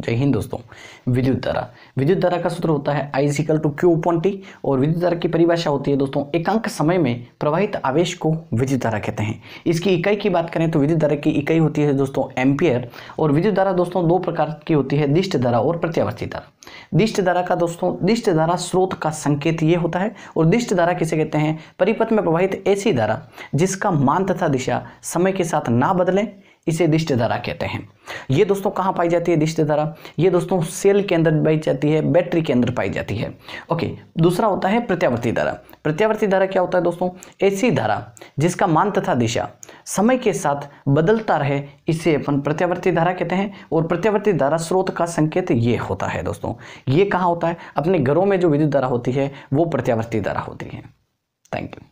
जय हिंद दोस्तों विद्युत धारा विद्युत धारा का सूत्र होता है I equal to Q upon T और विद्युत धारा की परिभाषा होती है दोस्तों एकांक समय में प्रवाहित आवेश को विद्युत धारा कहते हैं इसकी इकाई की बात करें तो विद्युत धारा की इकाई होती है दोस्तों एम्पियर और विद्युत धारा दोस्तों दो प्रकार की होती है दिष्ट धारा और प्रत्यावर्ती धारा दिष्ट धारा का दोस्तों दिष्ट धारा स्रोत का संकेत ये होता है और दिष्ट धारा किसे कहते हैं परिपथ में प्रवाहित ऐसी धारा जिसका मान तथा दिशा समय के साथ ना बदले इसे दिष्ट धारा कहते हैं ये दोस्तों कहाँ पाई जाती है रिश्ते धारा ये दोस्तों सेल के अंदर पाई जाती है बैटरी के अंदर पाई जाती है ओके दूसरा होता है प्रत्यावर्ती धारा प्रत्यावर्ती धारा क्या होता है दोस्तों ऐसी धारा जिसका मान तथा दिशा समय के साथ बदलता रहे इसे अपन प्रत्यावर्ती धारा कहते हैं और प्रत्यावर्ती धारा स्रोत का संकेत ये होता है दोस्तों ये कहाँ होता है अपने घरों में जो विद्युत धारा होती है वो प्रत्यावर्ती धारा होती है थैंक यू